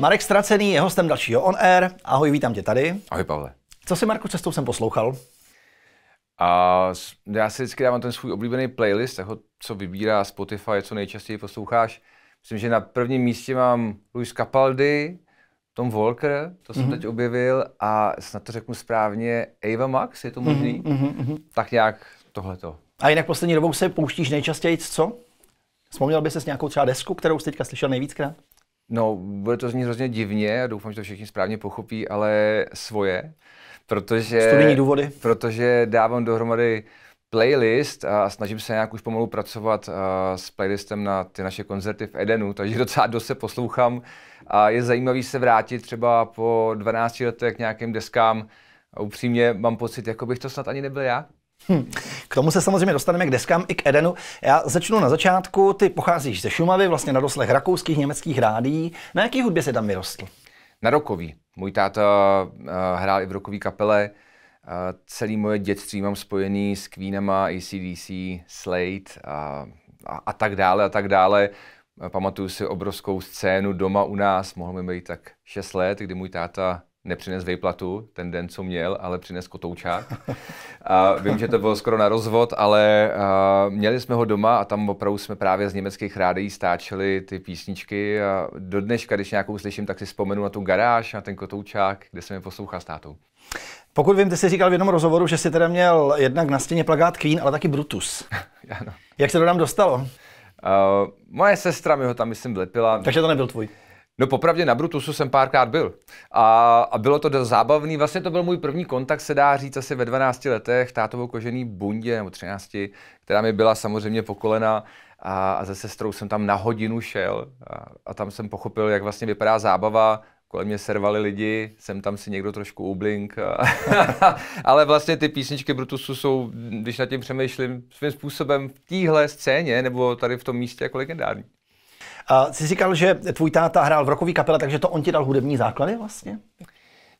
Marek Stracený je hostem dalšího On Air. Ahoj, vítám tě tady. Ahoj, Pavle. Co si, Marku, cestou jsem poslouchal? A já si vždycky dávám ten svůj oblíbený playlist, toho, jako co vybírá Spotify, co nejčastěji posloucháš. Myslím, že na prvním místě mám Luis Capaldi, Tom Walker, to jsem mm-hmm. teď objevil, a snad to řeknu správně, Ava Max, je to možný? Mm-hmm, mm-hmm. Tak nějak tohleto. A jinak poslední dobou se pouštíš nejčastěji, co? Vzpomněl by ses nějakou třeba desku, kterou jsi teďka slyšel nejvíckrát? No, bude to znít hrozně divně a doufám, že to všichni správně pochopí, ale svoje. Protože, Studijní důvody. Protože dávám dohromady playlist a snažím se nějak už pomalu pracovat s playlistem na ty naše koncerty v Edenu, takže docela dost se poslouchám a je zajímavý se vrátit třeba po 12 letech k nějakým deskám. A upřímně mám pocit, jako bych to snad ani nebyl já. Hm. K tomu se samozřejmě dostaneme k deskám i k Edenu. Já začnu na začátku. Ty pocházíš ze Šumavy, vlastně na doslech rakouských, německých rádií. Na jaký hudbě se tam vyrostl? Na rokový. Můj táta uh, hrál i v rokový kapele. Uh, celý moje dětství mám spojený s Queenama, ACDC, Slate a, a, a tak dále a tak dále. Pamatuju si obrovskou scénu doma u nás, mohl mi být tak 6 let, kdy můj táta nepřines vejplatu ten den, co měl, ale přines kotoučák. A vím, že to bylo skoro na rozvod, ale a, měli jsme ho doma a tam opravdu jsme právě z německých rádií stáčeli ty písničky a do dneška, když nějakou slyším, tak si vzpomenu na tu garáž, na ten kotoučák, kde jsem je poslouchal s tátou. Pokud vím, ty jsi říkal v jednom rozhovoru, že jsi teda měl jednak na stěně plagát Queen, ale taky Brutus. ano. Jak se to nám dostalo? Uh, moje sestra mi ho tam, myslím, vlepila. Takže to nebyl tvůj. No popravdě na Brutusu jsem párkrát byl a, a bylo to dost zábavný. Vlastně to byl můj první kontakt, se dá říct, asi ve 12 letech, tátovou kožený bundě nebo 13, která mi byla samozřejmě po kolena a, a se sestrou jsem tam na hodinu šel a, a tam jsem pochopil, jak vlastně vypadá zábava, kolem mě servali lidi, jsem tam si někdo trošku ublink. Ale vlastně ty písničky Brutusu jsou, když nad tím přemýšlím, svým způsobem v téhle scéně nebo tady v tom místě jako legendární. Uh, jsi říkal, že tvůj táta hrál v rokový kapele, takže to on ti dal hudební základy vlastně?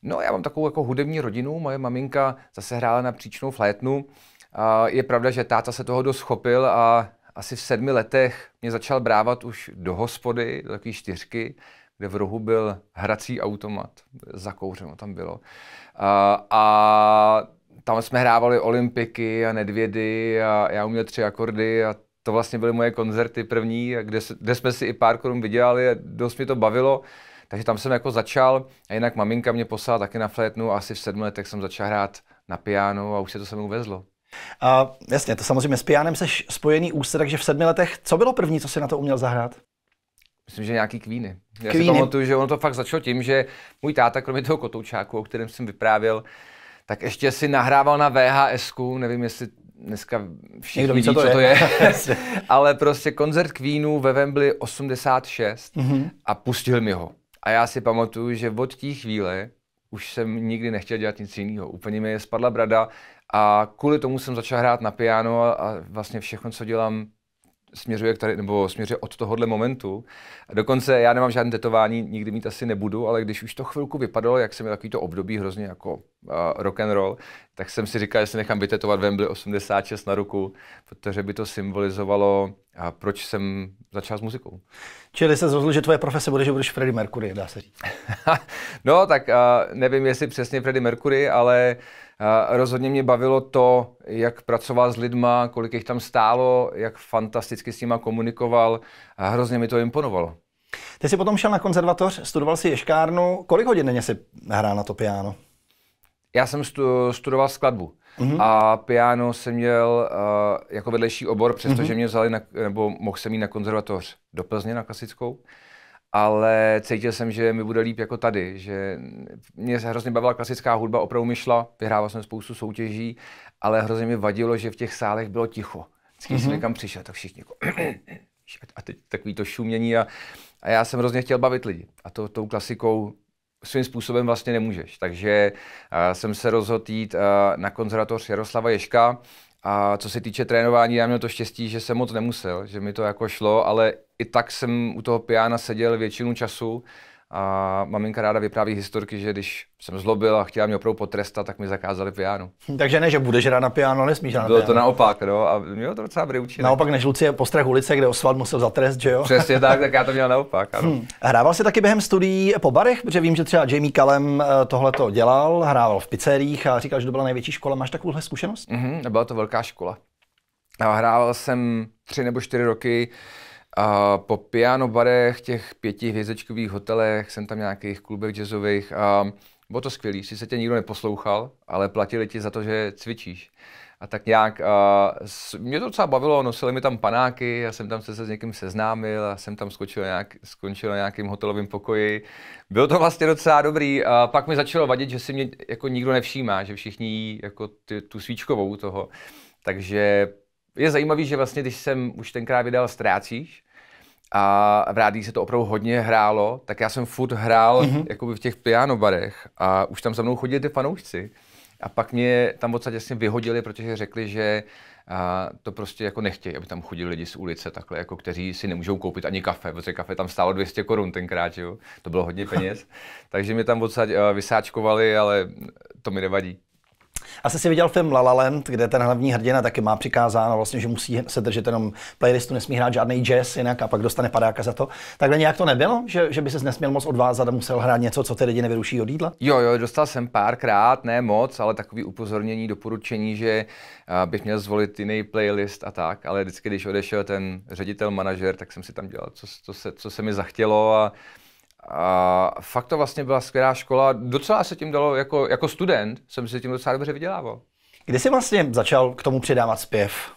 No, já mám takovou jako hudební rodinu. Moje maminka zase hrála na příčnou flétnu. A je pravda, že táta se toho dost chopil a asi v sedmi letech mě začal brávat už do hospody, do takové čtyřky, kde v rohu byl hrací automat, zakouřeno tam bylo. A, a tam jsme hrávali olympiky a nedvědy a já uměl tři akordy a to vlastně byly moje koncerty první, kde, kde jsme si i pár korun vydělali a dost mě to bavilo. Takže tam jsem jako začal a jinak maminka mě poslala taky na flétnu a asi v sedm letech jsem začal hrát na piano a už se to se mnou vezlo. A jasně, to samozřejmě s pianem jsi spojený úste, takže v sedmi letech, co bylo první, co si na to uměl zahrát? Myslím, že nějaký kvíny. Já kvíny. si pamatuju, že ono to fakt začalo tím, že můj táta, kromě toho kotoučáku, o kterém jsem vyprávěl, tak ještě si nahrával na VHSku, nevím, jestli dneska všichni ví, co to co je, to je. ale prostě koncert Queenu ve Wembley 86 mm-hmm. a pustil mi ho. A já si pamatuju, že od té chvíle už jsem nikdy nechtěl dělat nic jiného. Úplně mi je spadla brada a kvůli tomu jsem začal hrát na piano a vlastně všechno, co dělám, směřuje k tady, nebo směřuje od tohohle momentu. A dokonce já nemám žádné tetování, nikdy mít asi nebudu, ale když už to chvilku vypadalo, jak jsem měl takový to období hrozně jako rock and roll, tak jsem si říkal, že si nechám vytetovat Wembley 86 na ruku, protože by to symbolizovalo, a proč jsem začal s muzikou. Čili se rozhodl, že tvoje profese bude, že budeš Freddy Mercury, dá se říct. no, tak uh, nevím, jestli přesně Freddy Mercury, ale uh, rozhodně mě bavilo to, jak pracoval s lidma, kolik jich tam stálo, jak fantasticky s nima komunikoval a hrozně mi to imponovalo. Ty jsi potom šel na konzervatoř, studoval si ješkárnu. Kolik hodin denně si hrál na to piano? já jsem stu, studoval skladbu. Mm-hmm. A piano jsem měl uh, jako vedlejší obor, přestože mm-hmm. mě vzali, na, nebo mohl jsem jít na konzervatoř do Plzně na klasickou. Ale cítil jsem, že mi bude líp jako tady, že mě se hrozně bavila klasická hudba, opravdu mi šla, vyhrával jsem spoustu soutěží, ale hrozně mi vadilo, že v těch sálech bylo ticho. Vždycky mm-hmm. jsem mhm. někam přišel, tak všichni jako a teď takový to šumění a, a já jsem hrozně chtěl bavit lidi. A to tou klasikou svým způsobem vlastně nemůžeš. Takže uh, jsem se rozhodl jít uh, na konzervatoř Jaroslava Ješka, a co se týče trénování, já měl to štěstí, že jsem moc nemusel, že mi to jako šlo, ale i tak jsem u toho piana seděl většinu času a maminka ráda vypráví historky, že když jsem zlobil a chtěla mě opravdu potrestat, tak mi zakázali piano. Takže ne, že budeš hrát na piano, ale nesmíš hrát na Bylo piano. to naopak, no, a mělo to docela dobrý účinek. Naopak než Lucie postrach ulice, kde Osvald musel za trest, že jo? Přesně tak, tak já to měl naopak, ano. Hmm. Hrával jsi taky během studií po barech, protože vím, že třeba Jamie Callum eh, tohle to dělal, hrával v pizzeriích a říkal, že to byla největší škola. Máš takovouhle zkušenost? Mm-hmm, byla to velká škola. A hrával jsem tři nebo čtyři roky a po barech těch pěti hvězdečkových hotelech, jsem tam nějakých klubech jazzových a bylo to skvělé, se tě nikdo neposlouchal, ale platili ti za to, že cvičíš. A tak nějak, a s, mě to docela bavilo, nosili mi tam panáky, já jsem tam se, se s někým seznámil a jsem tam skončil, nějak, skončil na nějakým hotelovém pokoji. Bylo to vlastně docela dobrý a pak mi začalo vadit, že si mě jako nikdo nevšímá, že všichni jí jako ty, tu svíčkovou toho. Takže je zajímavý, že vlastně, když jsem už tenkrát vydal Ztrácíš, a v rádí se to opravdu hodně hrálo, tak já jsem furt hrál mm-hmm. jakoby v těch pianobarech a už tam za mnou chodili ty fanoušci. A pak mě tam odsaď jasně vyhodili, protože řekli, že a to prostě jako nechtějí, aby tam chodili lidi z ulice takhle, jako kteří si nemůžou koupit ani kafe, protože kafe tam stálo 200 korun tenkrát, jo? to bylo hodně peněz. Takže mě tam odsaď vysáčkovali, ale to mi nevadí. Asi si viděl film La La Land, kde ten hlavní hrdina taky má přikázáno, vlastně, že musí se držet jenom playlistu, nesmí hrát žádný jazz jinak a pak dostane padáka za to. Takhle nějak to nebylo, že, že by se nesměl moc odvázat a musel hrát něco, co ty lidi nevyruší od jídla? Jo, jo, dostal jsem párkrát, ne moc, ale takový upozornění, doporučení, že eh, bych měl zvolit jiný playlist a tak, ale vždycky, když odešel ten ředitel, manažer, tak jsem si tam dělal, co, co, se, co se mi zachtělo a a fakt to vlastně byla skvělá škola. Docela se tím dalo, jako, jako student jsem si tím docela dobře vydělával. Kdy jsi vlastně začal k tomu přidávat zpěv?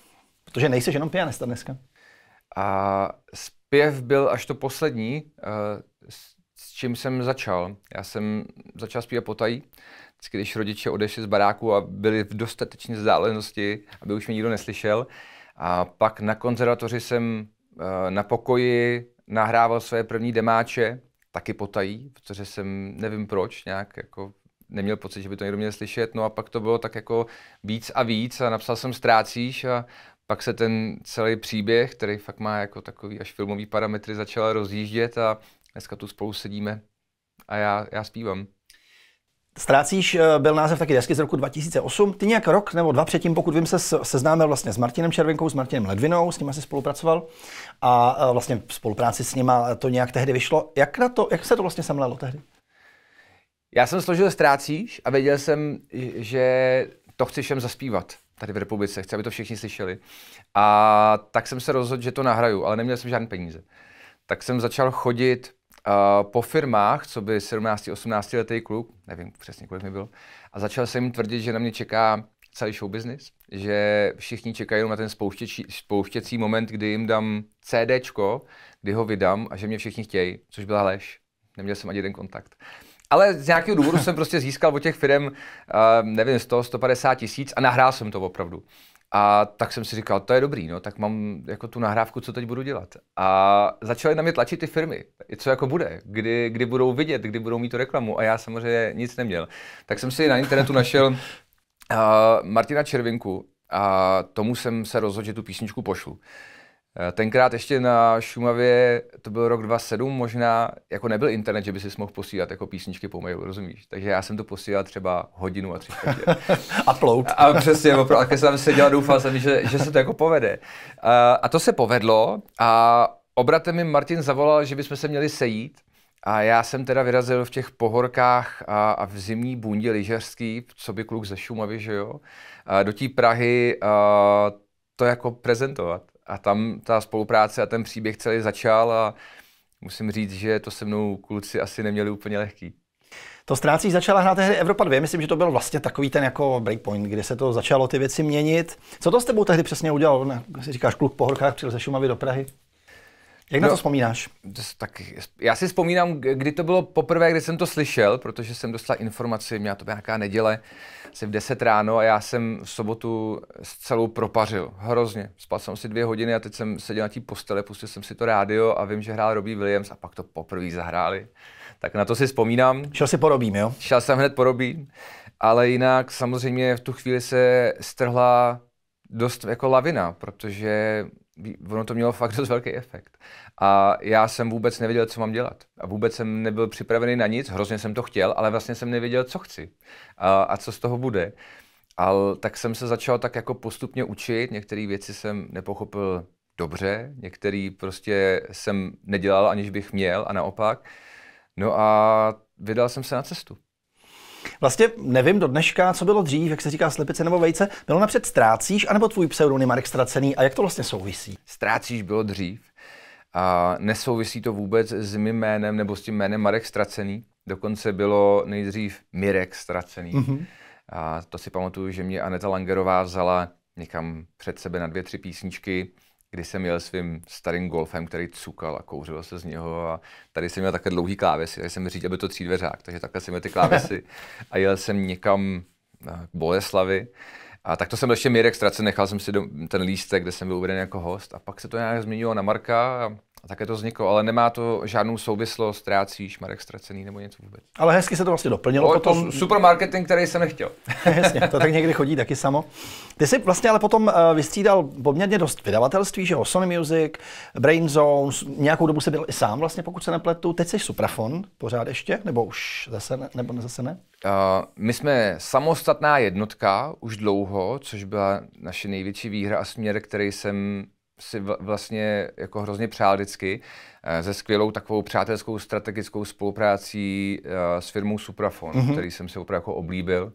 Protože nejsi jenom pianista dneska. A zpěv byl až to poslední, eh, s, s čím jsem začal. Já jsem začal zpívat potají, když rodiče odešli z baráku a byli v dostatečné vzdálenosti, aby už mě nikdo neslyšel. A pak na konzervatoři jsem eh, na pokoji nahrával své první demáče, taky potají, protože jsem, nevím proč, nějak jako neměl pocit, že by to někdo měl slyšet, no a pak to bylo tak jako víc a víc a napsal jsem ztrácíš a pak se ten celý příběh, který fakt má jako takový až filmový parametry, začal rozjíždět a dneska tu spolu sedíme a já, já zpívám. Ztrácíš eh, byl název taky desky z roku 2008. Ty nějak rok nebo dva předtím, pokud vím, se seznámil vlastně s Martinem Červenkou, s Martinem Ledvinou, s nimi asi spolupracoval a eh, vlastně v spolupráci s nima to nějak tehdy vyšlo. Jak, na to, jak se to vlastně semlelo tehdy? Já jsem složil Ztrácíš a věděl jsem, že to chci všem zaspívat tady v republice, chci, aby to všichni slyšeli. A tak jsem se rozhodl, že to nahraju, ale neměl jsem žádné peníze. Tak jsem začal chodit Uh, po firmách, co by 17-18 letý kluk, nevím přesně kolik mi byl, a začal jsem jim tvrdit, že na mě čeká celý show business, že všichni čekají na ten spouštěcí, spouštěcí moment, kdy jim dám CDčko, kdy ho vydám a že mě všichni chtějí, což byla lež. Neměl jsem ani jeden kontakt. Ale z nějakého důvodu jsem prostě získal od těch firm, uh, eh, nevím, 100, 150 tisíc a nahrál jsem to opravdu. A tak jsem si říkal, to je dobrý, no, tak mám jako tu nahrávku, co teď budu dělat. A začaly na mě tlačit ty firmy, co jako bude, kdy, kdy budou vidět, kdy budou mít tu reklamu. A já samozřejmě nic neměl. Tak jsem si na internetu našel uh, Martina Červinku a tomu jsem se rozhodl, že tu písničku pošlu. Eh, tenkrát ještě na Šumavě, to byl rok 2007 možná, jako nebyl internet, že by si mohl posílat jako písničky po mailu, rozumíš? Takže já jsem to posílal třeba hodinu a tři čtvrtě. a plout. A přesně, opravdu, když jsem seděl a doufal jsem, že, že se to jako povede. A, eh, a to se povedlo a obratem mi Martin zavolal, že bychom se měli sejít. A já jsem teda vyrazil v těch pohorkách a, a v zimní bundě lyžařský, co by kluk ze Šumavy, že jo, a do té Prahy a, eh, to jako prezentovat a tam ta spolupráce a ten příběh celý začal a musím říct, že to se mnou kluci asi neměli úplně lehký. To ztrácí začala hrát tehdy Evropa 2, myslím, že to byl vlastně takový ten jako breakpoint, kdy se to začalo ty věci měnit. Co to s tebou tehdy přesně udělalo? Ne, si říkáš, kluk po horkách přijel ze Šumavy do Prahy. Jak no, na to no, vzpomínáš? Tak já si vzpomínám, kdy to bylo poprvé, kdy jsem to slyšel, protože jsem dostal informaci, měla to nějaká neděle, asi v 10 ráno a já jsem v sobotu s celou propařil. Hrozně. Spal jsem si dvě hodiny a teď jsem seděl na té postele, pustil jsem si to rádio a vím, že hrál Robbie Williams a pak to poprvé zahráli. Tak na to si vzpomínám. Šel si porobím, jo? Šel jsem hned porobím. Ale jinak samozřejmě v tu chvíli se strhla dost jako lavina, protože ono to mělo fakt dost velký efekt. A já jsem vůbec nevěděl, co mám dělat. A vůbec jsem nebyl připravený na nic, hrozně jsem to chtěl, ale vlastně jsem nevěděl, co chci a, a co z toho bude. Ale tak jsem se začal tak jako postupně učit, některé věci jsem nepochopil dobře, některé prostě jsem nedělal, aniž bych měl a naopak. No a vydal jsem se na cestu. Vlastně nevím do dneška, co bylo dřív, jak se říká slepice nebo vejce. Bylo napřed ztrácíš, anebo tvůj pseudonym Marek ztracený a jak to vlastně souvisí? Ztrácíš bylo dřív. A nesouvisí to vůbec s mým jménem nebo s tím jménem Marek ztracený. Dokonce bylo nejdřív Mirek ztracený. Mm-hmm. A to si pamatuju, že mě Aneta Langerová vzala někam před sebe na dvě, tři písničky kdy jsem jel svým starým golfem, který cukal a kouřil se z něho a tady jsem měl takhle dlouhý klávesy, tady jsem říct, aby to dveřák. takže takhle jsem měl ty klávesy a jel jsem někam k Boleslavi a tak to jsem byl ještě Mirek Strace, nechal jsem si ten lístek, kde jsem byl uveden jako host a pak se to nějak změnilo na Marka a a také to vzniklo, ale nemá to žádnou souvislost, ztrácíš, Marek ztracený nebo něco vůbec. Ale hezky se to vlastně doplnilo. O, potom... to supermarketing, který jsem nechtěl. Jasně, to tak někdy chodí taky samo. Ty jsi vlastně ale potom eh, vystřídal poměrně dost vydavatelství, že jo, Sony Music, Brain Zone, nějakou dobu se byl i sám vlastně, pokud se nepletu. Teď jsi Suprafon pořád ještě, nebo už zase ne, nebo zase ne? Uh, my jsme samostatná jednotka už dlouho, což byla naše největší výhra a směr, který jsem si vlastně jako hrozně přál vždycky, eh, se skvělou takovou přátelskou strategickou spoluprácí eh, s firmou Suprafon, mm-hmm. který jsem si opravdu jako oblíbil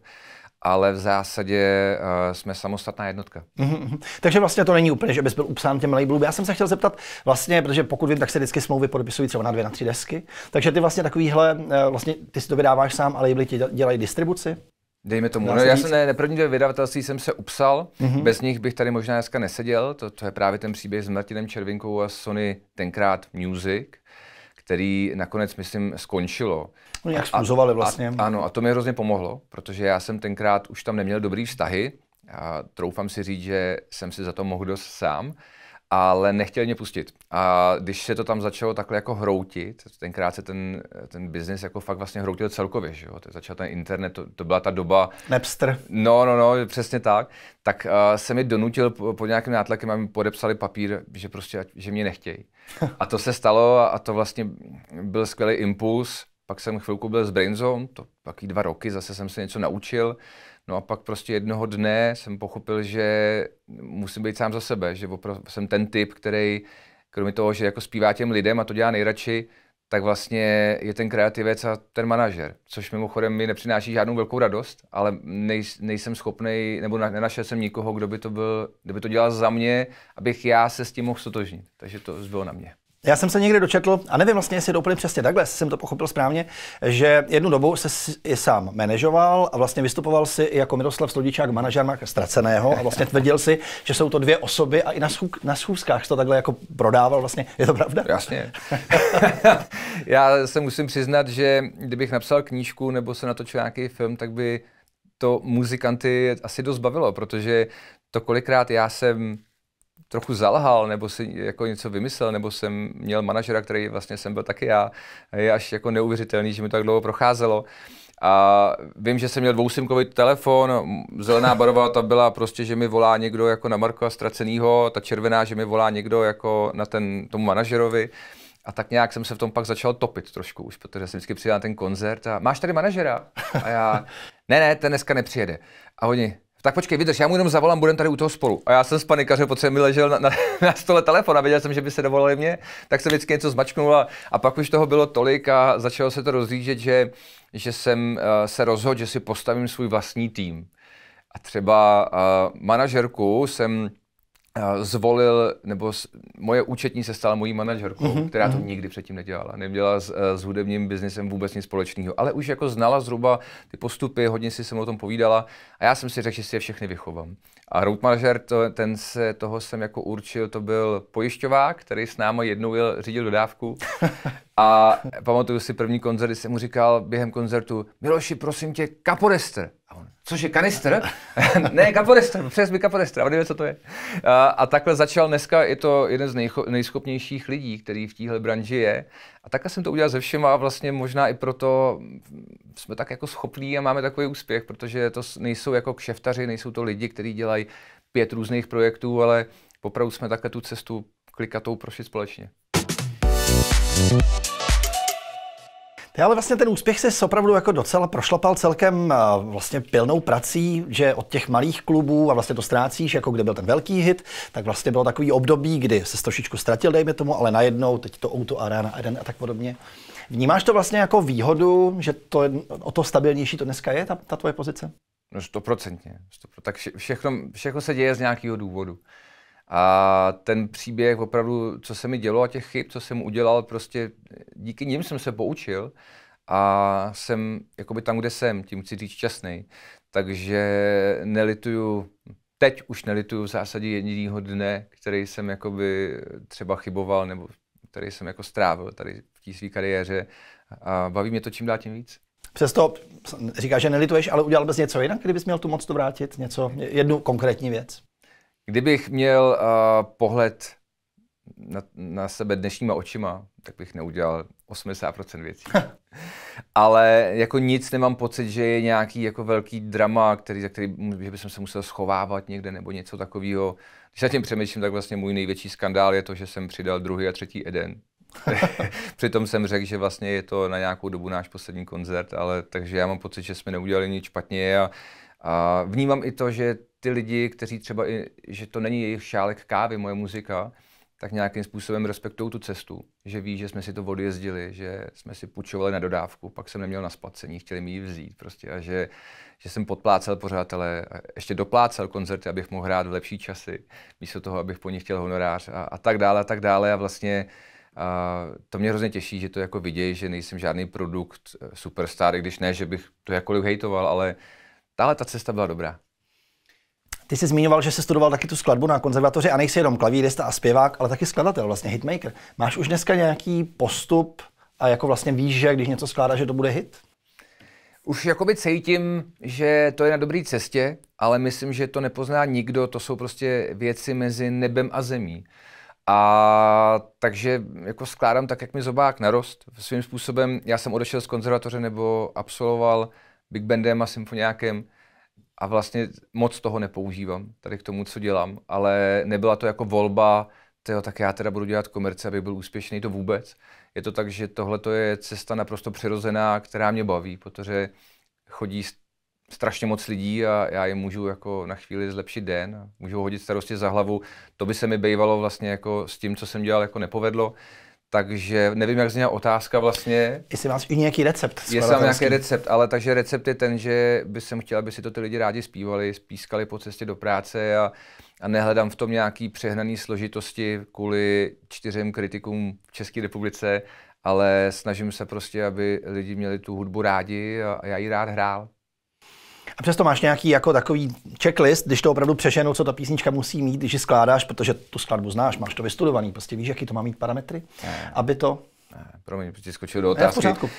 ale v zásadě uh, jsme samostatná jednotka. Mm-hmm. Takže vlastně to není úplně, že bys byl upsán těm labelům. Já jsem se chtěl zeptat, vlastně, protože pokud vím, tak se vždycky smlouvy podepisují třeba na dvě, na tři desky. Takže ty vlastně takovýhle, uh, vlastně ty si to vydáváš sám ale labely ti dělají distribuci? Dejme tomu. No, já jsem ne, první dvě vydavatelství jsem se upsal, mm-hmm. bez nich bych tady možná dneska neseděl. To, to je právě ten příběh s Martinem Červinkou a Sony tenkrát Music, který nakonec, myslím, skončilo. No, jak spuzovali vlastně. A, ano, a to mi hrozně pomohlo, protože já jsem tenkrát už tam neměl dobrý vztahy. A troufám si říct, že jsem si za to mohl dost sám ale nechtěli mě pustit. A když se to tam začalo takhle jako hroutit, tenkrát se ten, ten biznis jako fakt vlastně hroutil celkově, že jo? To začal ten internet, to, to byla ta doba... Napster. No, no, no, přesně tak. Tak uh, se mi donutil pod nějakým nátlakem, aby mi podepsali papír, že prostě, že mě nechtějí. a to se stalo a to vlastně byl skvělý impuls. Pak jsem chvilku byl s Brainzone, to taky dva roky, zase jsem se něco naučil. No a pak prostě jednoho dne jsem pochopil, že musím být sám za sebe, že opravdu jsem ten typ, který kromě toho, že jako zpívá těm lidem a to dělá nejradši, tak vlastně je ten kreativec a ten manažer, což mimochodem mi nepřináší žádnou velkou radost, ale nej, nejsem schopný, nebo na, nenašel jsem nikoho, kdo by to byl, kdo by to dělal za mě, abych já se s tím mohl sotožnit. Takže to bylo na mě. Já jsem se někde dočetl, a nevím vlastně, jestli to úplně přesně takhle, jsem to pochopil správně, že jednu dobu se i sám manažoval a vlastně vystupoval si i jako Miroslav Slodičák, manažer Marka Straceného a vlastně tvrdil si, že jsou to dvě osoby a i na, schů, na schůzkách to takhle jako prodával vlastně. Je to pravda? Jasně. Já se musím přiznat, že kdybych napsal knížku nebo se natočil nějaký film, tak by to muzikanty asi dost bavilo, protože to kolikrát já jsem trochu zalhal, nebo si jako něco vymyslel, nebo jsem měl manažera, který vlastně jsem byl taky já. Je až jako neuvěřitelný, že mi tak dlouho procházelo. A vím, že jsem měl dvousimkový telefon, zelená barva ta byla prostě, že mi volá někdo jako na Marka ztracenýho, ta červená, že mi volá někdo jako na ten, tomu manažerovi. A tak nějak jsem se v tom pak začal topit trošku už, protože jsem vždycky přijel na ten koncert a máš tady manažera? A já, ne, ne, ten dneska nepřijede. A oni, tak počkej, vydrž, já mu jenom zavolám, budeme tady u toho spolu. A já jsem z panikařem potřeba mi ležel na, na, na stole telefon a věděl jsem, že by se dovolili mě, tak jsem vždycky něco zmačknul a, a pak už toho bylo tolik a začalo se to rozlížet, že, že jsem uh, se rozhodl, že si postavím svůj vlastní tým. A třeba uh, manažerku jsem Eh, zvolil, nebo z, moje účetní se stala mojí manažerkou, mm-hmm. která to mhm. nikdy předtím nedělala. Neměla s, eh, s hudebním biznesem vůbec nic společného, ale už jako znala zhruba ty postupy, hodně si se o tom povídala a já jsem si řekl, že si je všechny vychovám. A road manager, to, ten se toho jsem jako určil, to byl pojišťovák, který s námi jednou jel, řídil dodávku. a pamatuju si první koncert, kdy jsem mu říkal během koncertu, Miloši, prosím tě, kaporester. A on, což je kanistr? ne, kapodestr, přes mi kapodestr, a co to je. A, a takhle začal dneska, je to jeden z nejcho, nejschopnějších lidí, který v téhle branži je. A takhle jsem to udělal ze všema a vlastně možná i proto jsme tak jako schopní a máme takový úspěch, protože to nejsou jako kšeftaři, nejsou to lidi, kteří dělají pět různých projektů, ale opravdu jsme takhle tu cestu klikatou prošli společně. thank you ale vlastně ten úspěch se opravdu jako docela prošlapal celkem eh, vlastně pilnou prací, že od těch malých klubů a vlastně to ztrácíš, jako kde byl ten velký hit, tak vlastně bylo takový období, kdy se trošičku ztratil, dejme tomu, ale najednou teď to auto Arena Eden a tak podobně. Vnímáš to vlastně jako výhodu, že to je, o to stabilnější to dneska je, ta, ta tvoje pozice? No stoprocentně. Tak vše, všechno, všechno se děje z nějakého důvodu. A ten příběh opravdu, co se mi dělo a těch chyb, co jsem udělal, prostě díky nim jsem se poučil a jsem jakoby tam, kde jsem, tím chci říct šťastný. Takže nelituju, teď už nelituju v zásadě jediného dne, který jsem jakoby třeba chyboval nebo který jsem jako strávil tady v té své kariéře. A baví mě to čím dál tím víc. Přesto říkáš, že nelituješ, ale udělal bys něco jinak, kdybys měl tu moc to vrátit, něco, jednu konkrétní věc? Kdybych měl uh, pohled na, na sebe dnešníma očima, tak bych neudělal 80% věcí. Ale jako nic nemám pocit, že je nějaký jako velký drama, který, za který že bych se musel schovávat někde nebo něco takového. Když na tím přemýšlím, tak vlastně můj největší skandál je to, že jsem přidal druhý a třetí Eden. Přitom jsem řekl, že vlastně je to na nějakou dobu náš poslední koncert, ale takže já mám pocit, že jsme neudělali nic špatně a a vnímám i to, že ty lidi, kteří třeba, i, že to není jejich šálek kávy, moje muzika, tak nějakým způsobem respektují tu cestu, že ví, že jsme si to odjezdili, že jsme si půjčovali na dodávku, pak jsem neměl na splacení, chtěli mi ji vzít prostě a že, že jsem podplácel pořádatele, ještě doplácel koncerty, abych mohl hrát v lepší časy, místo toho, abych po nich chtěl honorář a, a tak dále a tak dále a vlastně a to mě hrozně těší, že to jako vidějí, že nejsem žádný produkt eh, superstar, i když ne, že bych to jakkoliv hejtoval, ale Tahle ta cesta byla dobrá. Ty jsi zmiňoval, že jsi studoval taky tu skladbu na konzervatoři a nejsi jenom klavírista a zpěvák, ale taky skladatel, vlastně hitmaker. Máš už dneska nějaký postup a jako vlastně víš, že když něco skládáš, že to bude hit? Už jakoby cítím, že to je na dobré cestě, ale myslím, že to nepozná nikdo, to jsou prostě věci mezi nebem a zemí. A takže jako skládám tak, jak mi zobák narost. Svým způsobem, já jsem odešel z konzervatoře nebo absolvoval Big Bandem a symfoniákem, a vlastně moc toho nepoužívám tady k tomu, co dělám, ale nebyla to jako volba, tyjo, tak já teda budu dělat komerci, aby byl úspěšný, to vůbec. Je to tak, že tohle je cesta naprosto přirozená, která mě baví, protože chodí strašně moc lidí a já jim můžu jako na chvíli zlepšit den a můžu hodit starosti za hlavu. To by se mi bývalo vlastně jako s tím, co jsem dělal, jako nepovedlo. Takže nevím, jak zněla otázka vlastně. Jestli máš i nějaký recept. Jestli mám nějaký recept, ale takže recept je ten, že by jsem chtěl, aby si to ty lidi rádi zpívali, spískali po cestě do práce a, a nehledám v tom nějaký přehnaný složitosti kvůli čtyřem kritikům v České republice, ale snažím se prostě, aby lidi měli tu hudbu rádi a, a já ji rád hrál. A přesto máš nějaký jako takový checklist, když to opravdu přešenu, co ta písnička musí mít, když ji skládáš, protože tu skladbu znáš, máš to vystudovaný, prostě víš, jaký to má mít parametry, ne. aby to Promiň, ti skočil do otázky. Ne, uh,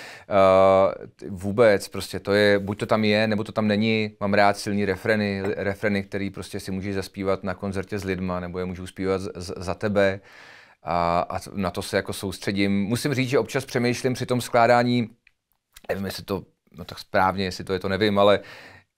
vůbec, prostě to je, buď to tam je, nebo to tam není. Mám rád silní refreny, refreny, který prostě si můžeš zaspívat na koncertě s lidma, nebo je můžu zpívat z, z, za tebe. A, a na to se jako soustředím. Musím říct, že občas přemýšlím při tom skládání, nevím, jestli to no tak správně, jestli to je, to nevím, ale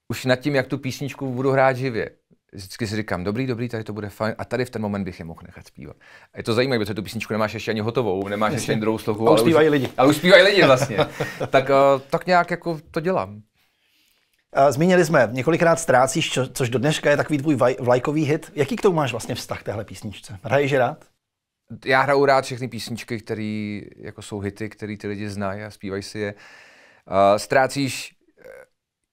už nad tím, jak tu písničku budu hrát živě. Vždycky si říkám, dobrý, dobrý, tady to bude fajn. A tady v ten moment bych je mohl nechat zpívat. A je to zajímavé, protože tu písničku nemáš ještě ani hotovou, nemáš ještě ani druhou slohu. Ale už zpívají lidi. Ale už zpívají lidi vlastně. tak, uh, tak nějak jako to dělám. Eh, zmínili jsme, několikrát ztrácíš, čo, což do dneška je takový tvůj vaj, vlajkový hit. Jaký k tomu máš vlastně vztah téhle písničce? Hraješ rád? Já hraju rád všechny písničky, které jako jsou hity, které ty lidi znají a zpívají si je. Uh, ztrácíš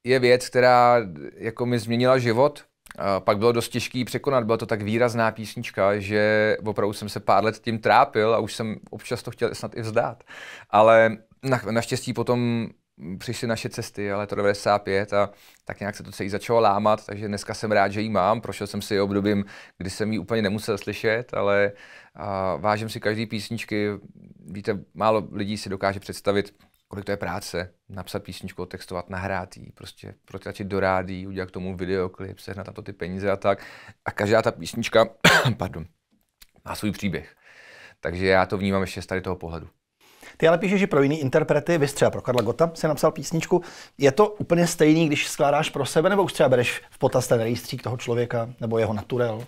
je věc, která jako mi změnila život. A pak bylo dost těžký překonat, byla to tak výrazná písnička, že opravdu jsem se pár let tím trápil a už jsem občas to chtěl snad i vzdát. Ale na, naštěstí potom přišly naše cesty, ale to 95 a tak nějak se to celý začalo lámat, takže dneska jsem rád, že ji mám. Prošel jsem si obdobím, kdy jsem ji úplně nemusel slyšet, ale a, vážím si každý písničky. Víte, málo lidí si dokáže představit, kolik to je práce, napsat písničku, textovat, nahrát ji, prostě protlačit do rádí, udělat k tomu videoklip, sehnat na to ty peníze a tak. A každá ta písnička, pardon, má svůj příběh. Takže já to vnímám ještě z tady toho pohledu. Ty ale píšeš, že pro jiný interprety, vy třeba pro Karla Gota se napsal písničku. Je to úplně stejný, když skládáš pro sebe, nebo už třeba bereš v potaz ten rejstřík toho člověka, nebo jeho naturel?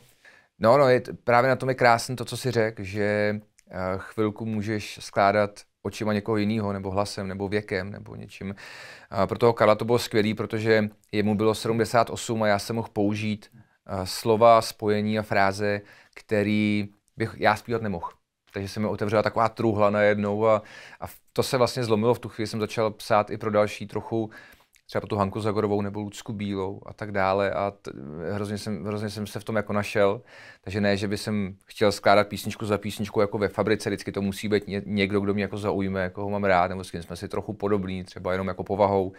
No, no, je, právě na tom je krásné to, co si řekl, že eh, chvilku můžeš skládat očima někoho jiného, nebo hlasem, nebo věkem, nebo něčím. A pro toho Karla to bylo skvělé, protože jemu bylo 78 a já jsem mohl použít slova, spojení a fráze, který bych já zpívat nemohl. Takže se mi otevřela taková truhla najednou a, a to se vlastně zlomilo. V tu chvíli jsem začal psát i pro další trochu uh, třeba pro tu Hanku Zagorovou nebo Lucku Bílou a tak dále a t- hrozně, jsem, hrozně jsem se v tom jako našel, takže ne, že by jsem chtěl skládat písničku za písničku jako ve fabrice, vždycky to musí být ně- někdo, kdo mě jako zaujme, jako ho mám rád, nebo s kým jsme si trochu podobní, třeba jenom jako povahou,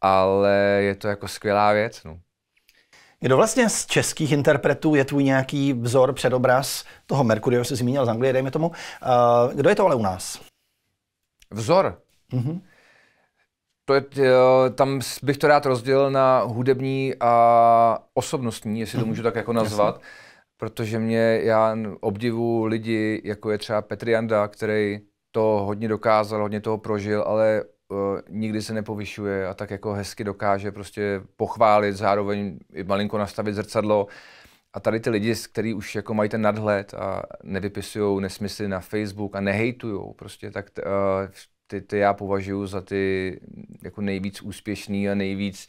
ale je to jako skvělá věc, no. Kdo vlastně z českých interpretů je tvůj nějaký vzor, předobraz toho Mercurio, jsi zmínil z Anglie, dejme tomu. Eh, kdo je to ale u nás? Vzor? Mm-hmm to je, eh, tam bych to rád rozdělil na hudební a osobnostní, jestli to mhm. můžu tak jako nazvat. Jasně. Protože mě, já obdivu lidi, jako je třeba Petr Janda, který to hodně dokázal, hodně toho prožil, ale uh, nikdy se nepovyšuje a tak jako hezky dokáže prostě pochválit, zároveň i malinko nastavit zrcadlo. A tady ty lidi, kteří už jako mají ten nadhled a nevypisují nesmysly na Facebook a nehejtují, prostě tak uh, ty, ty já považuji za ty jako nejvíc úspěšný a nejvíc,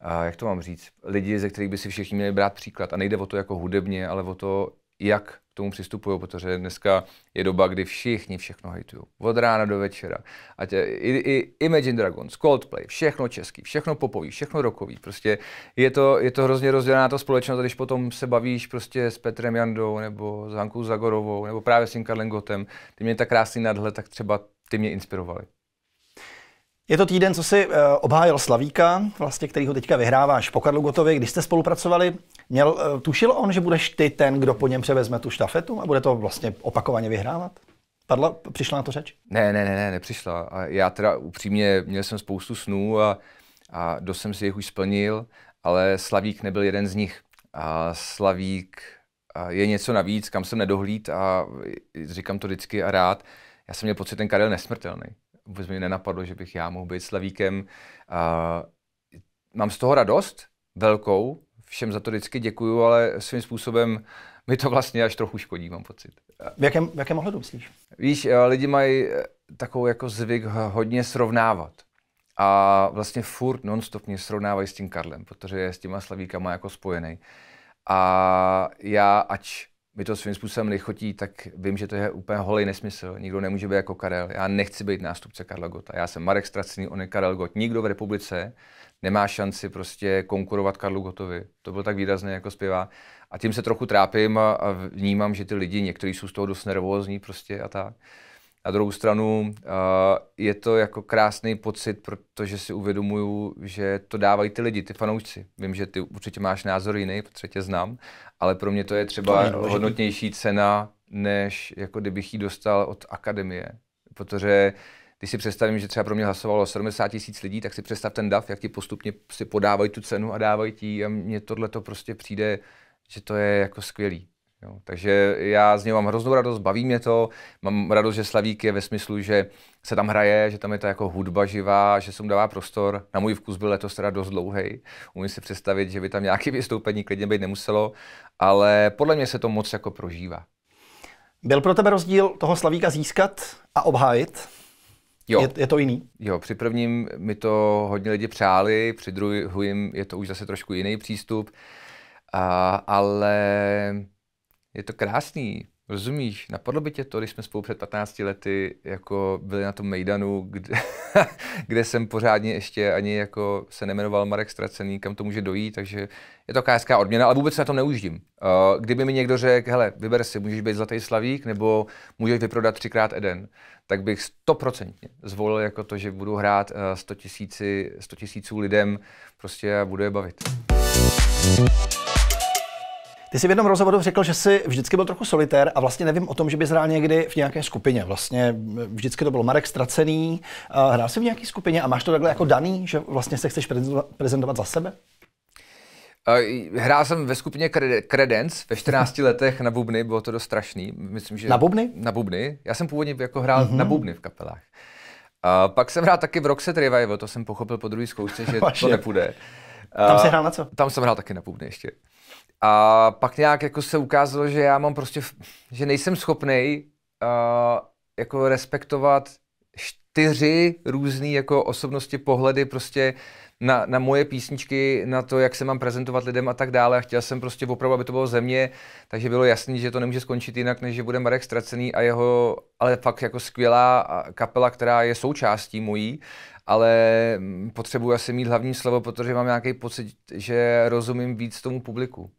a jak to mám říct, lidi, ze kterých by si všichni měli brát příklad. A nejde o to jako hudebně, ale o to, jak k tomu přistupují, protože dneska je doba, kdy všichni všechno hejtují. Od rána do večera. Ať je, i, i Imagine Dragons, Coldplay, všechno český, všechno popový, všechno rokový. Prostě je to, je to hrozně rozdělená ta společnost, když potom se bavíš prostě s Petrem Jandou nebo s Hankou Zagorovou nebo právě s Karlem Lengotem, ty mě tak krásný nadhled, tak třeba ty mě inspirovaly. Je to týden, co si eh, obhájil Slavíka, vlastně, který ho teďka vyhráváš po Karlu Gotově. Když jste spolupracovali, měl, eh, tušil on, že budeš ty ten, kdo po něm převezme tu štafetu a bude to vlastně opakovaně vyhrávat? Padla, přišla na to řeč? Ne, ne, ne, ne, nepřišla. A já teda upřímně měl jsem spoustu snů a, a dost jsem si jich už splnil, ale Slavík nebyl jeden z nich. A Slavík je něco navíc, kam jsem nedohlíd a říkám to vždycky a rád já jsem měl pocit, ten Karel nesmrtelný. Vůbec mi nenapadlo, že bych já mohl být slavíkem. Uh, mám z toho radost velkou, všem za to vždycky děkuju, ale svým způsobem mi to vlastně až trochu škodí, mám pocit. V jakém, v jakém ohledu myslíš? Víš, lidi mají e, takovou jako zvyk hodně srovnávat. A vlastně furt nonstop mě srovnávají s tím Karlem, protože je s těma Slavíkama jako spojený. A já, ač mi to svým způsobem lichotí, tak vím, že to je úplně holý nesmysl. Nikdo nemůže být jako Karel. Já nechci být nástupce Karla Gota. Já jsem Marek Stracný, on je Karel Gott. Nikdo v republice nemá šanci prostě konkurovat Karlu Gotovi. To bylo tak výrazné jako zpěvá. A tím se trochu trápím a, a vnímám, že ty lidi, někteří jsou z toho dost nervózní prostě a tak. Na druhou stranu je to jako krásný pocit, protože si uvědomuju, že to dávají ty lidi, ty fanoušci. Vím, že ty určitě máš názor jiný, protože tě znám, ale pro mě to je třeba to je hodnotnější cena, než jako kdybych ji dostal od akademie. Protože když si představím, že třeba pro mě hlasovalo 70 tisíc lidí, tak si představ ten DAF, jak ti postupně si podávají tu cenu a dávají ti a mně tohle to prostě přijde, že to je jako skvělý. Jo, takže já z něj mám hroznou radost, baví mě to, mám radost, že Slavík je ve smyslu, že se tam hraje, že tam je ta jako hudba živá, že se mu dává prostor. Na můj vkus byl letos teda dost dlouhý. Umím si představit, že by tam nějaké vystoupení klidně být nemuselo, ale podle mě se to moc jako prožívá. Byl pro tebe rozdíl toho Slavíka získat a obhájit? Jo. Je, je to jiný? Jo, při prvním mi to hodně lidi přáli, při druhým je to už zase trošku jiný přístup, a, ale je to krásný, rozumíš, napadlo by tě to, když jsme spolu před 15 lety jako byli na tom Mejdanu, kde, kde jsem pořádně ještě ani jako se nemenoval Marek Stracený, kam to může dojít, takže je to kářská odměna, ale vůbec na tom neuždím. Uh, kdyby mi někdo řekl, hele, vyber si, můžeš být zlatý slavík, nebo můžeš vyprodat třikrát Eden, tak bych stoprocentně zvolil jako to, že budu hrát uh, eh, 100 tisíců lidem prostě a budu je bavit. Ty jsi v jednom rozhovoru řekl, že jsi vždycky byl trochu solitér a vlastně nevím o tom, že bys hrál někdy v nějaké skupině. Vlastně eh, vždycky to byl Marek Stracený. Eh, hrál jsi v nějaké skupině a máš to takhle jako daný, že vlastně se chceš prezentovat za sebe? Eh, hrál jsem ve skupině Credence ve 14 letech na bubny, bylo to dost strašný. Myslím, že na bubny? Na bubny. Já jsem původně jako hrál mm-hmm. na bubny v kapelách. A pak jsem hrál taky v Rockset Revival, to jsem pochopil po druhé zkoušce, že to nepůjde. Tam jsi hrál na co? Tam jsem hrál taky na bubny ještě. A pak nějak jako se ukázalo, že já mám prostě, že nejsem schopný uh, jako respektovat čtyři různé jako osobnosti, pohledy prostě na, na moje písničky, na to, jak se mám prezentovat lidem a tak dále. A chtěl jsem prostě opravdu, aby to bylo země, takže bylo jasné, že to nemůže skončit jinak, než že bude Marek ztracený a jeho, ale fakt jako skvělá kapela, která je součástí mojí, ale mm, potřebuji asi mít hlavní slovo, protože mám nějaký pocit, že rozumím víc tomu publiku.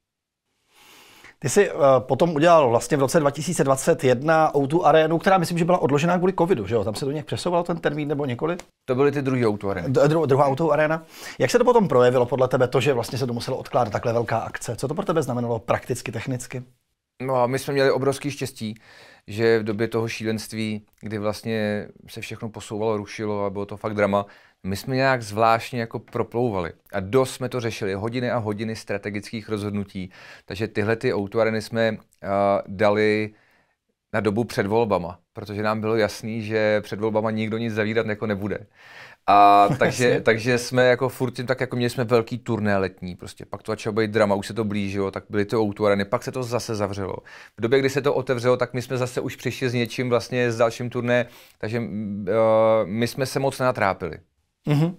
Ty jsi uh, potom udělal vlastně v roce 2021 O2 arénu, která myslím, že byla odložená kvůli covidu, že jo? Tam se do něj přesouval ten termín nebo nikoli? To byly ty druhé O2 arena. Dru, druhá O2 arena. Jak se to potom projevilo podle tebe, to, že vlastně se to muselo odkládat takhle velká akce? Co to pro tebe znamenalo prakticky, technicky? No a my jsme měli obrovský štěstí. Uh, že v době toho šílenství, kdy vlastně se všechno posouvalo, rušilo a bylo to fakt drama, my jsme nějak zvláštně jako proplouvali a dost jsme to řešili, hodiny a hodiny strategických rozhodnutí, takže tyhle ty outuareny jsme uh, dali na dobu před volbama, protože nám bylo jasný, že před volbama nikdo nic zavírat jako nebude. A takže, takže jsme jako furt tím tak jako měli jsme velký turné letní prostě. Pak to začalo být drama, už se to blížilo, tak byly to outwareny. pak se to zase zavřelo. V době, kdy se to otevřelo, tak my jsme zase už přišli s něčím vlastně s dalším turné, takže uh, my jsme se moc nenatrápili. Mm-hmm.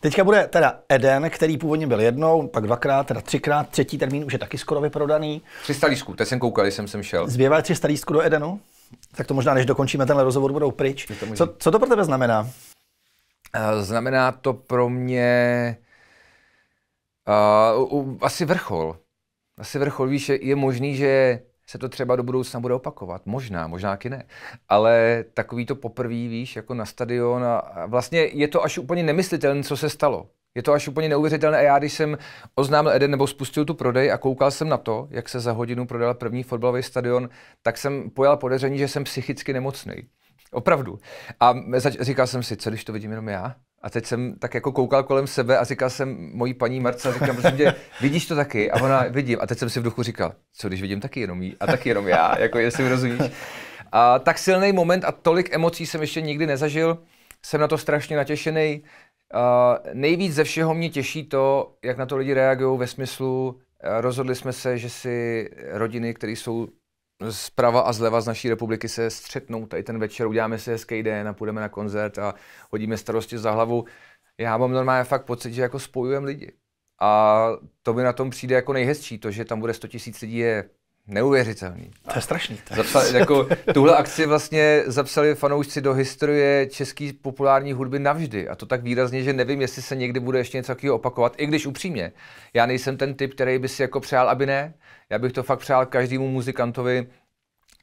Teďka bude teda Eden, který původně byl jednou, pak dvakrát, teda třikrát, třetí termín už je taky skoro vyprodaný. 300 lístků, teď jsem koukal, jsem sem šel. Zbývá 300 lístků do Edenu? Tak to možná, než dokončíme tenhle rozhovor, budou pryč. Co, co to pro tebe znamená? Eh, znamená to pro mě uh, asi vrchol. Asi vrchol, víš, je, je možný, že se to třeba do budoucna bude opakovat. Možná, možná i ne. Ale takový to poprví, víš, jako na stadion a, a vlastně je to až úplně nemyslitelné, co se stalo. Je to až úplně neuvěřitelné a já, když jsem oznámil Eden nebo spustil tu prodej a koukal jsem na to, jak se za hodinu prodal první fotbalový stadion, tak jsem pojal podezření, že jsem psychicky nemocný. Opravdu. A zač- říkal jsem si, co když to vidím jenom já? A teď jsem tak jako koukal kolem sebe a říkal jsem mojí paní Marce, říkám, prosím tě, vidíš to taky? A ona, vidím. A teď jsem si v duchu říkal, co když vidím taky jenom jí a taky jenom já, jako jestli mi rozumíš. A tak silný moment a tolik emocí jsem ještě nikdy nezažil. Jsem na to strašně natěšený. Uh, nejvíc ze všeho mě těší to, jak na to lidi reagují ve smyslu, uh, rozhodli jsme se, že si rodiny, které jsou zprava a zleva z naší republiky se střetnou. Tady ten večer uděláme si hezký den a půjdeme na koncert a hodíme starosti za hlavu. Já mám normálně fakt pocit, že jako spojujeme lidi. A to mi na tom přijde jako nejhezčí, to, že tam bude 100 000 lidí je Neuvěřitelný. To je strašný. To je... Zapsali, jako, tuhle akci vlastně zapsali fanoušci do historie české populární hudby navždy. A to tak výrazně, že nevím, jestli se někdy bude ještě něco takového opakovat. I když upřímně, já nejsem ten typ, který by si jako přál, aby ne. Já bych to fakt přál každému muzikantovi,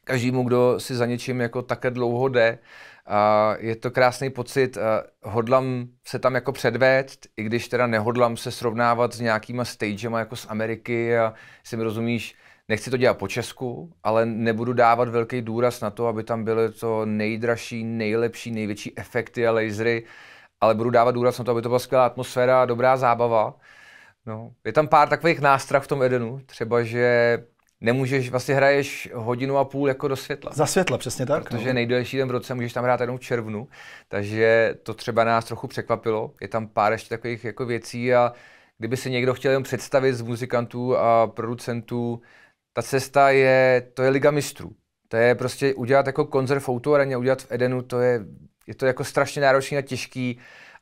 každému, kdo si za něčím jako také dlouho jde. A je to krásný pocit, a hodlám se tam jako předvést, i když teda nehodlám se srovnávat s nějakýma stagema jako z Ameriky a si mi rozumíš, Nechci to dělat po Česku, ale nebudu dávat velký důraz na to, aby tam byly to nejdražší, nejlepší, největší efekty a lasery, ale budu dávat důraz na to, aby to byla skvělá atmosféra a dobrá zábava. No, je tam pár takových nástrah v tom Edenu, třeba že nemůžeš, vlastně hraješ hodinu a půl jako do světla. Za světla, přesně tak. Protože no. nejdelší den v roce můžeš tam hrát jenom v červnu, takže to třeba nás trochu překvapilo. Je tam pár ještě takových jako věcí a kdyby se někdo chtěl jen představit z muzikantů a producentů, ta cesta je, to je Liga mistrů. To je prostě udělat jako koncert v autoareně, udělat v Edenu, to je, je to jako strašně náročný a těžký,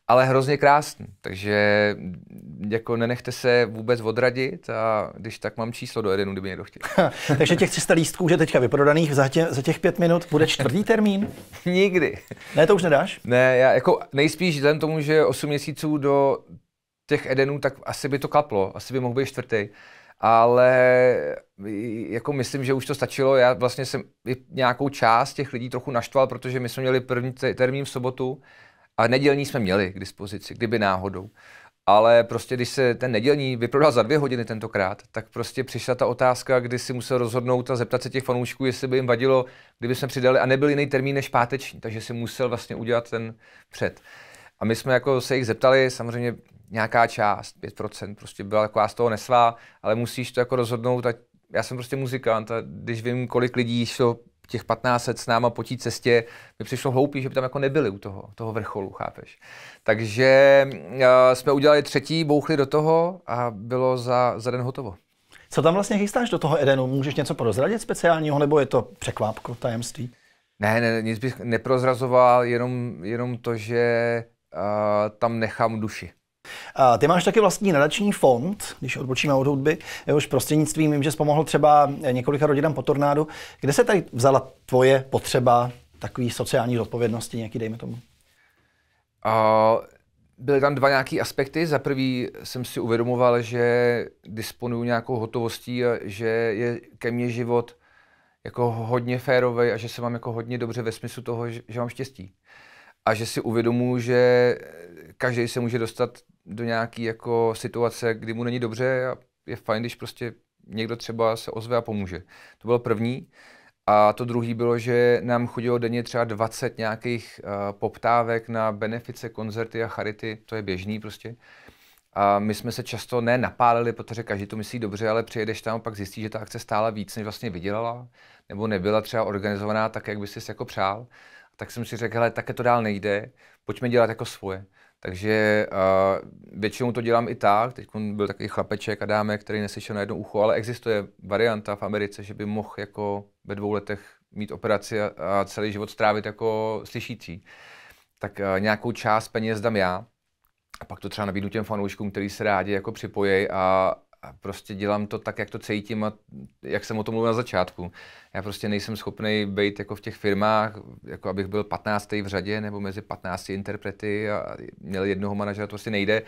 ale hrozně krásný. Takže mm, jako nenechte se vůbec odradit a když tak mám číslo do Edenu, kdyby někdo chtěl. Takže těch 300 lístků už je teďka vyprodaných za, tě, za těch pět minut. Bude čtvrtý termín? Nikdy. Ne, to už nedáš? Ne, já jako nejspíš vzhledem tomu, že 8 měsíců do těch Edenů, tak asi by to kaplo, asi by mohl být čtvrtý ale jako myslím, že už to stačilo. Já vlastně jsem nějakou část těch lidí trochu naštval, protože my jsme měli první termín v sobotu a nedělní jsme měli k dispozici, kdyby náhodou. Ale prostě, když se ten nedělní vyprodal za dvě hodiny tentokrát, tak prostě přišla ta otázka, kdy si musel rozhodnout a zeptat se těch fanoušků, jestli by jim vadilo, kdyby jsme přidali a nebyl jiný termín než páteční, takže si musel vlastně udělat ten před. A my jsme jako se jich zeptali, samozřejmě nějaká část, 5%, prostě byla taková z toho nesvá, ale musíš to jako rozhodnout. A já jsem prostě muzikant a když vím, kolik lidí šlo těch 1500 s náma po té cestě, mi přišlo hloupý, že by tam jako nebyli u toho, toho vrcholu, chápeš. Takže uh, jsme udělali třetí, bouchli do toho a bylo za, za den hotovo. Co tam vlastně chystáš do toho Edenu? Můžeš něco prozradit speciálního, nebo je to překvápko, tajemství? Ne, ne, nic bych neprozrazoval, jenom, jenom to, že uh, tam nechám duši. A ty máš taky vlastní nadační fond, když odbočíme od hudby, jehož prostřednictvím vím, že pomohl třeba několika rodinám po tornádu. Kde se tady vzala tvoje potřeba takové sociální zodpovědnosti, nějaký, dejme tomu? A byly tam dva nějaké aspekty. Za prvý jsem si uvědomoval, že disponuju nějakou hotovostí a že je ke mně život jako hodně férový a že se mám jako hodně dobře ve smyslu toho, že, že mám štěstí. A že si uvědomuji, že každý se může dostat do nějaké jako situace, kdy mu není dobře a je fajn, když prostě někdo třeba se ozve a pomůže. To bylo první. A to druhý bylo, že nám chodilo denně třeba 20 nějakých uh, poptávek na benefice, koncerty a charity, to je běžný prostě. A my jsme se často ne napálili, protože každý to myslí dobře, ale přijedeš tam a pak zjistíš, že ta akce stála víc, než vlastně vydělala, nebo nebyla třeba organizovaná tak, jak bys si jako přál. Tak jsem si řekl, hele, také to dál nejde, pojďme dělat jako svoje. Takže uh, většinou to dělám i tak. Teď byl takový chlapeček dáme, který neslyšel na jedno ucho, ale existuje varianta v Americe, že by mohl jako ve dvou letech mít operaci a, a celý život strávit jako slyšící. Tak uh, nějakou část peněz dám já a pak to třeba nabídnu těm fanouškům, který se rádi jako připojí a a prostě dělám to tak, jak to cítím a jak jsem o tom mluvil na začátku. Já prostě nejsem schopný být jako v těch firmách, jako abych byl 15. v řadě nebo mezi 15 interprety a měl jednoho manažera, to prostě nejde.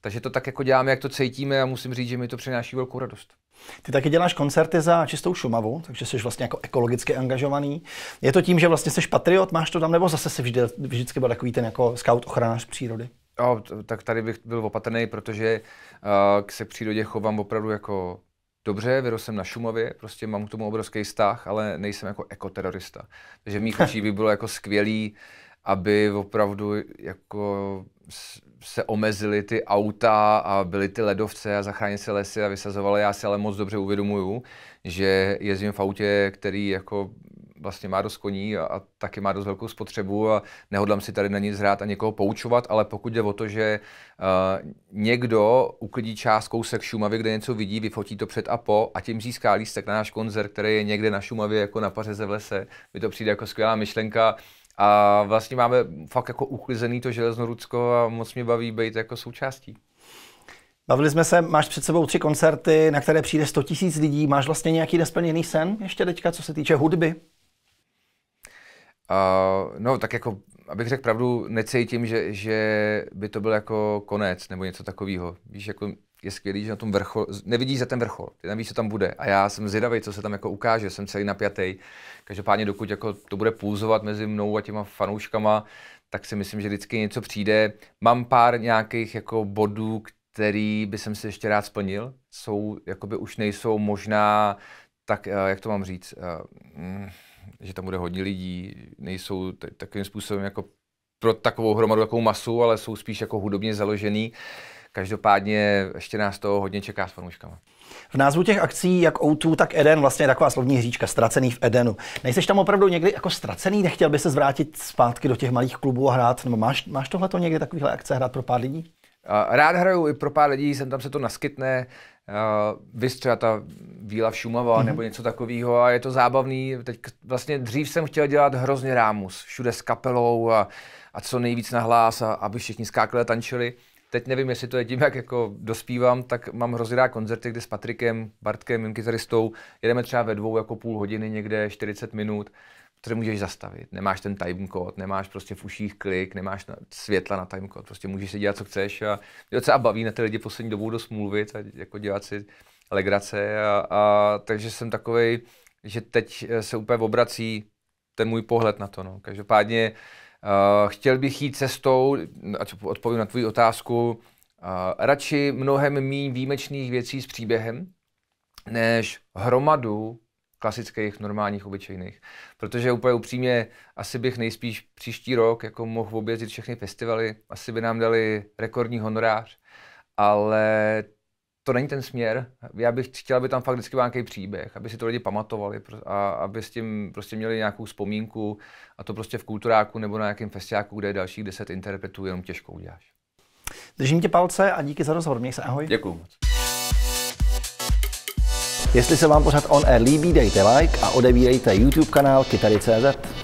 Takže to tak jako děláme, jak to cítíme a musím říct, že mi to přináší velkou radost. Ty taky děláš koncerty za čistou Šumavu, takže jsi vlastně jako ekologicky angažovaný. Je to tím, že vlastně jsi patriot, máš to tam, nebo zase jsi vždy, vždycky byl takový ten jako scout ochranář přírody? Oh, tak tady bych byl opatrný, protože uh, k se přírodě chovám opravdu jako dobře, vyrostl jsem na šumově, prostě mám k tomu obrovský vztah, ale nejsem jako ekoterorista. Takže v mých očích by bylo jako skvělý, aby opravdu jako se omezily ty auta a byly ty ledovce a zachránit se lesy a vysazovaly. Já si ale moc dobře uvědomuju, že jezdím v autě, který jako vlastně má dost koní a, a taky má dost velkou spotřebu a nehodlám si tady na nic hrát a někoho poučovat, ale pokud jde o to, že uh, někdo uklidí část kousek Šumavy, kde něco vidí, vyfotí to před a po a tím získá lístek na náš koncert, který je někde na Šumavě jako na pařeze v lese, mi to přijde jako skvělá myšlenka. A vlastně máme fakt jako uklizený to železnorudsko a moc mě baví být jako součástí. Bavili jsme se, máš před sebou tři koncerty, na které přijde 100 000 lidí. Máš vlastně nějaký nesplněný sen ještě teďka, co se týče hudby? Uh, no, tak jako, abych řekl pravdu, necítím, že, že by to byl jako konec nebo něco takového. Víš, jako je skvělý, že na tom vrchol, nevidíš za ten vrchol, ty tam víš, co tam bude. A já jsem zvědavý, co se tam jako ukáže, jsem celý napjatý. Každopádně dokud jako to bude pulzovat mezi mnou a těma fanouškama, tak si myslím, že vždycky něco přijde. Mám pár nějakých jako bodů, který by jsem si ještě rád splnil. Jsou, jakoby už nejsou možná, tak eh, jak to mám říct, uh, mm že tam bude hodně lidí, nejsou t- takovým způsobem jako pro takovou hromadu, takovou masu, ale jsou spíš jako hudobně založený. Každopádně ještě nás to hodně čeká s fanouškama. V názvu těch akcí, jak O2, tak Eden, vlastně je taková slovní hříčka, ztracený v Edenu. Nejseš tam opravdu někdy jako ztracený, nechtěl by se zvrátit zpátky do těch malých klubů a hrát, nebo máš, máš tohleto někdy takovýhle akce hrát pro pár lidí? Rád hraju i pro pár lidí, sem tam se to naskytne. Eh, vys třeba ta Víla v Šumava mm-hmm. nebo něco takového a je to zábavný. Teď vlastně dřív jsem chtěl dělat hrozně rámus, všude s kapelou a, a co nejvíc na hlas, a, aby všichni skákali a tančili. Teď nevím, jestli to je tím, jak jako dospívám, tak mám hrozně rád koncerty, kde s Patrikem, Bartkem, mým kytaristou, jedeme třeba ve dvou jako půl hodiny někde, 40 minut to můžeš zastavit. Nemáš ten timecode, nemáš prostě v uších klik, nemáš na, světla na timecode, prostě můžeš si dělat, co chceš a mě docela baví na ty lidi poslední dobou dost mluvit a jako dělat si legrace a, a takže jsem takový, že teď eh, se úplně obrací ten můj pohled na to. No. Každopádně uh, chtěl bych jít cestou, ať odpovím na tvou otázku, uh, radši mnohem méně výjimečných věcí s příběhem, než hromadu klasických, normálních, obyčejných. Protože úplně upřímně, asi bych nejspíš příští rok jako mohl objezdit všechny festivaly, asi by nám dali rekordní honorář, ale to není ten směr. Já bych chtěl, aby tam fakt vždycky byl nějaký příběh, aby si to lidi pamatovali a aby s tím prostě měli nějakou vzpomínku a to prostě v kulturáku nebo na nějakém festiáku, kde je dalších deset interpretů, jenom těžko uděláš. Držím tě palce a díky za rozhovor. Měj se, ahoj. Děkuji moc. Jestli se vám pořád On Air líbí, dejte like a odebírejte YouTube kanál Kytary.cz.